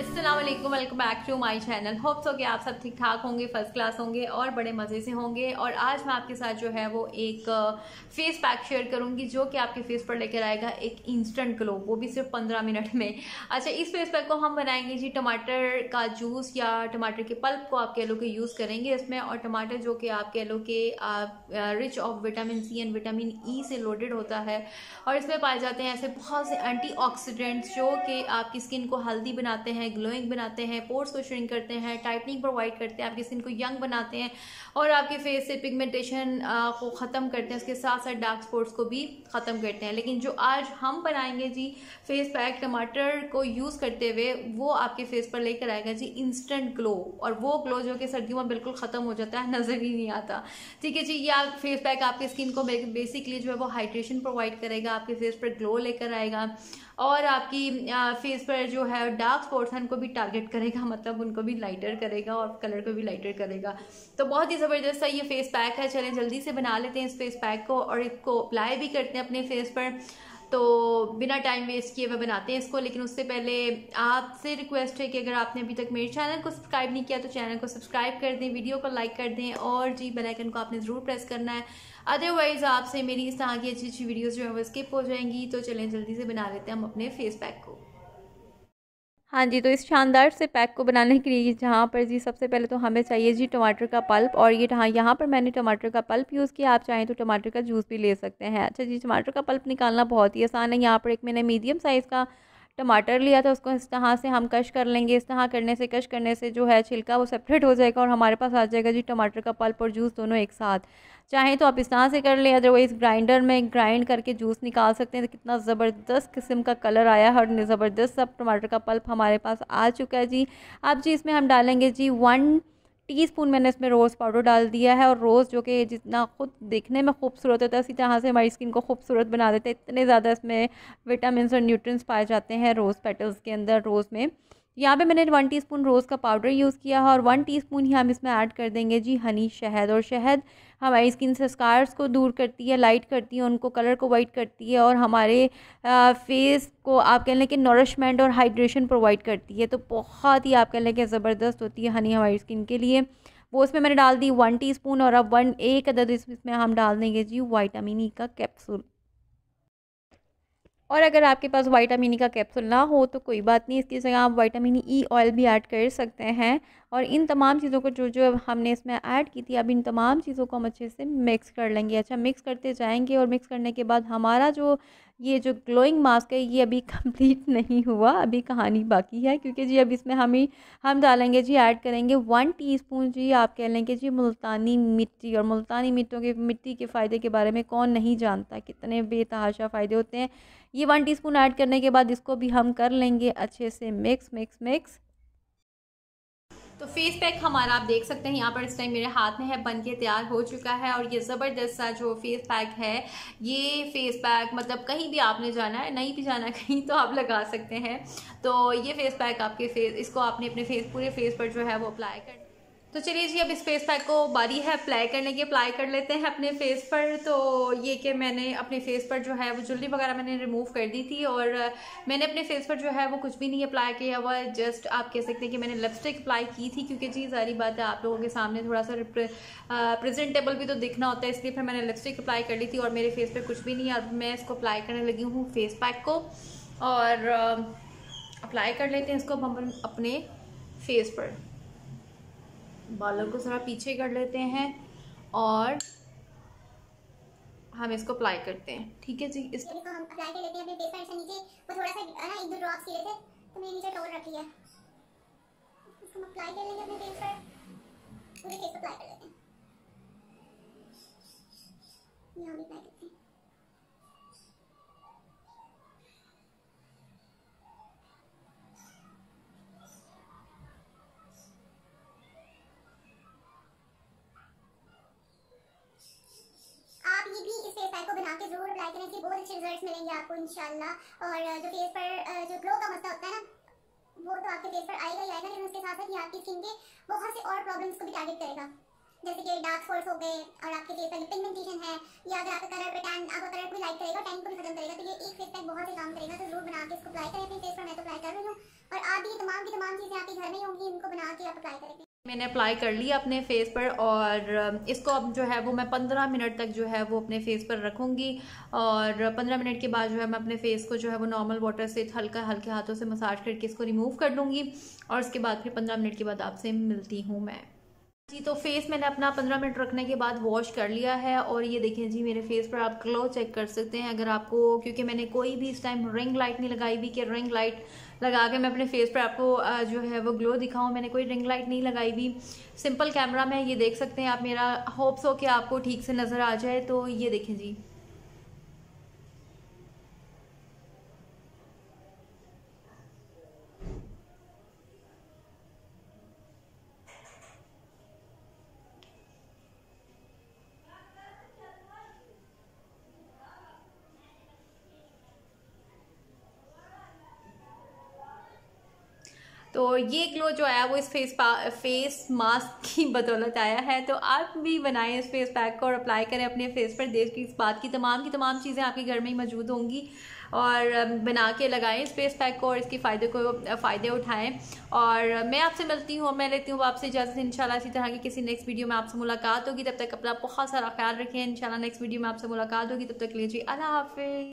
Aslam welcome back to my channel hopes हो कि आप सब ठीक ठाक होंगे फर्स्ट क्लास होंगे और बड़े मज़े से होंगे और आज मैं आपके साथ जो है वो एक फेस पैक शेयर करूंगी जो कि आपके फेस पर लेकर आएगा एक इंस्टेंट ग्लो वो भी सिर्फ 15 मिनट में अच्छा इस फेस पैक को हम बनाएंगे जी टमाटर का जूस या टमाटर के पल्प को आप कह लो कि यूज़ करेंगे इसमें और टमाटर जो कि आप कह लो कि rich of vitamin C and vitamin E से लोडेड होता है और इसमें पाए जाते हैं ऐसे बहुत से एंटी जो कि आपकी स्किन को हेल्दी बनाते हैं हैं ग्लोइंग बनाते हैं पोर्स को श्रिंक करते हैं टाइटनिंग प्रोवाइड करते हैं आपकी स्किन को यंग बनाते हैं और आपके फेस से पिगमेंटेशन को ख़त्म करते हैं उसके साथ साथ डार्क स्पॉट्स को भी ख़त्म करते हैं लेकिन जो आज हम बनाएंगे जी फेस पैक टमाटर को यूज़ करते हुए वो आपके फेस पर लेकर आएगा जी इंस्टेंट ग्लो और वो ग्लो जो कि सर्दियों में बिल्कुल ख़त्म हो जाता है नज़र ही नहीं आता ठीक है जी या फेस पैक आपकी स्किन को बेसिकली जो है वो हाइड्रेशन प्रोवाइड करेगा आपके फेस पर ग्लो लेकर आएगा और आपकी फेस पर जो है डार्क स्पॉट्स पर्सन को भी टारगेट करेगा मतलब उनको भी लाइटर करेगा और कलर को भी लाइटर करेगा तो बहुत ही ज़बरदस्त सा ये फेस पैक है चलें जल्दी से बना लेते हैं इस फेस पैक को और इसको अप्लाई भी करते हैं अपने फेस पर तो बिना टाइम वेस्ट किए वह बनाते हैं इसको लेकिन उससे पहले आपसे रिक्वेस्ट है कि अगर आपने अभी तक मेरे चैनल को सब्सक्राइब नहीं किया तो चैनल को सब्सक्राइब कर दें वीडियो को लाइक कर दें और जी बेल आइकन को आपने ज़रूर प्रेस करना है अदरवाइज़ आपसे मेरी इस तरह की अच्छी अच्छी वीडियोज़ जो है वो स्किप हो जाएंगी तो चलें जल्दी से बना लेते हैं हम अपने फेस पैक को हाँ जी तो इस शानदार से पैक को बनाने के लिए जहाँ पर जी सबसे पहले तो हमें चाहिए जी टमाटर का पल्प और ये हाँ यहाँ पर मैंने टमाटर का पल्प यूज़ किया आप चाहें तो टमाटर का जूस भी ले सकते हैं अच्छा जी टमाटर का पल्प निकालना बहुत ही आसान है यहाँ पर एक मैंने मीडियम साइज़ का टमाटर लिया था उसको इस तरह से हम कश कर लेंगे इस तरह करने से कश करने से जो है छिलका वो सेपरेट हो जाएगा और हमारे पास आ जाएगा जी टमाटर का पल्प और जूस दोनों एक साथ चाहें तो आप इस तरह से कर लें अदरवाइज़ ग्राइंडर में ग्राइंड करके जूस निकाल सकते हैं तो कितना ज़बरदस्त किस्म का कलर आया है और ज़बरदस्त सब टमाटर का पल्प हमारे पास आ चुका है जी अब जी इसमें हम डालेंगे जी वन टीस्पून मैंने इसमें रोज़ पाउडर डाल दिया है और रोज़ जो कि जितना ख़ुद देखने में खूबसूरत होता है उसी तरह से हमारी स्किन को खूबसूरत बना देता है इतने ज़्यादा इसमें विटामिन और न्यूट्रंस पाए जाते हैं रोज़ पेटल्स के अंदर रोज़ में यहाँ पे मैंने वन टीस्पून रोज़ का पाउडर यूज़ किया है और वन टीस्पून ही हम इसमें ऐड कर देंगे जी हनी शहद और शहद हमारी स्किन से स्कार्स को दूर करती है लाइट करती है उनको कलर को वाइट करती है और हमारे फेस को आप कह लें कि नरिशमेंट और हाइड्रेशन प्रोवाइड करती है तो बहुत ही आप कह लें कि ज़बरदस्त होती है हनी हमारी स्किन के लिए वो इसमें मैंने डाल दी वन टी और अब वन एक अदद इसमें हम डाल देंगे जी वाइटामिन ई e का कैप्सूल और अगर आपके पास वाइटामिन e का कैप्सूल ना हो तो कोई बात नहीं इसकी जगह आप वाइटामिन ई e ऑयल भी ऐड कर सकते हैं और इन तमाम चीज़ों को जो जो हमने इसमें ऐड की थी अब इन तमाम चीज़ों को हम अच्छे से मिक्स कर लेंगे अच्छा मिक्स करते जाएंगे और मिक्स करने के बाद हमारा जो ये जो ग्लोइंग मास्क है ये अभी कंप्लीट नहीं हुआ अभी कहानी बाकी है क्योंकि जी अब इसमें हम ही हम डालेंगे जी ऐड करेंगे वन टीस्पून जी आप कह लेंगे जी मुल्तानी मिट्टी और मुल्तानी मिट्टी के मिट्टी के फ़ायदे के बारे में कौन नहीं जानता कितने बेतहाशा फ़ायदे होते हैं ये वन टीस्पून ऐड करने के बाद इसको भी हम कर लेंगे अच्छे से मिक्स मिक्स मिक्स तो फेस पैक हमारा आप देख सकते हैं यहाँ पर इस टाइम मेरे हाथ में है बन के तैयार हो चुका है और ये ज़बरदस्त सा जो फेस पैक है ये फेस पैक मतलब कहीं भी आपने जाना है नहीं भी जाना कहीं तो आप लगा सकते हैं तो ये फेस पैक आपके फेस इसको आपने अपने फेस पूरे फेस पर जो है वो अप्लाई कर तो चलिए जी अब इस फेस पैक को बारी है अप्लाई करने की अप्लाई कर लेते हैं अपने फेस पर तो ये कि मैंने अपने फेस पर जो है वो जुल्ली वगैरह मैंने रिमूव कर दी थी और मैंने अपने फेस पर जो है वो कुछ भी नहीं अप्लाई किया हुआ जस्ट आप कह सकते हैं कि मैंने लिपस्टिक अप्लाई की थी क्योंकि जी सारी बात है आप लोगों के सामने थोड़ा सा प्रेजेंटेबल भी तो दिखना होता है इसलिए फिर मैंने लिपस्टिक अप्लाई कर ली थी और मेरे फेस पर कुछ भी नहीं अब मैं इसको अप्लाई करने लगी हूँ फेस पैक को और अप्लाई कर लेते हैं इसको हम अपने फेस पर बालों को थोड़ा पीछे कर लेते हैं और हम इसको अप्लाई करते हैं ठीक है जी इस तरह हम अप्लाई कर लेते हैं अपने फेस पर नीचे वो थोड़ा सा ना एक दो ड्रॉप्स थे तो मैंने नीचे टॉवल रखी है इसको हम अप्लाई कर लेंगे अपने फेस पर पूरे फेस अप्लाई कर लेते हैं यहां भी अप्लाई बहुत अच्छे रिजल्ट्स मिलेंगे आपको इंशाल्लाह और जो फेस पर जो ग्लो का मसला होता है ना वो तो आपके फेस पर आएगा ही आएगा लेकिन उसके साथ साथ ये आपकी स्किन के बहुत से और प्रॉब्लम्स को भी टारगेट करेगा जैसे कि डार्क फोल्स हो गए और आपके फेस पर पिगमेंटेशन है या अगर आपका कलर पर टैन आपका कलर को लाइट करेगा टैन को भी खत्म करेगा तो ये एक फेस पैक बहुत ही काम करेगा तो जरूर बना के इसको अप्लाई करें अपने फेस पर मैं तो अप्लाई कर रही हूँ और आप भी तमाम की तमाम चीज़ें आपके घर में होंगी इनको बना के आप अप्लाई करेंगे मैंने अप्लाई कर लिया अपने फेस पर और इसको अब जो है वो मैं पंद्रह मिनट तक जो है वो अपने फेस पर रखूँगी और पंद्रह मिनट के बाद जो है मैं अपने फेस को जो है वो नॉर्मल वाटर से हल्का हल्के हाथों से मसाज करके इसको रिमूव कर लूँगी और उसके बाद फिर पंद्रह मिनट के बाद आपसे मिलती हूँ मैं जी तो फेस मैंने अपना पंद्रह मिनट रखने के बाद वॉश कर लिया है और ये देखें जी मेरे फेस पर आप ग्लो चेक कर सकते हैं अगर आपको क्योंकि मैंने कोई भी इस टाइम रिंग लाइट नहीं लगाई हुई कि रिंग लाइट लगा के मैं अपने फेस पर आपको जो है वो ग्लो दिखाऊं मैंने कोई रिंग लाइट नहीं लगाई हुई सिंपल कैमरा में ये देख सकते हैं आप मेरा होप्स हो कि आपको ठीक से नज़र आ जाए तो ये देखें जी तो ये ग्लो जो आया वो इस फेस फेस मास्क की बदौलत आया है तो आप भी बनाएं इस फेस पैक को और अप्लाई करें अपने फेस पर देश की इस बात की तमाम की तमाम चीज़ें आपके घर में ही मौजूद होंगी और बना के लगाएं इस फेस पैक को और इसके फ़ायदे को फ़ायदे उठाएं और मैं आपसे मिलती हूँ मैं लेती हूँ आपसे इजाज़त इन इसी तरह की किसी नेक्स्ट वीडियो में आपसे मुलाकात होगी तब तक अपना बहुत सारा ख्याल रखें इन नेक्स्ट वीडियो में आपसे मुलाकात होगी तब तक लीजिए अल्लाह हाफि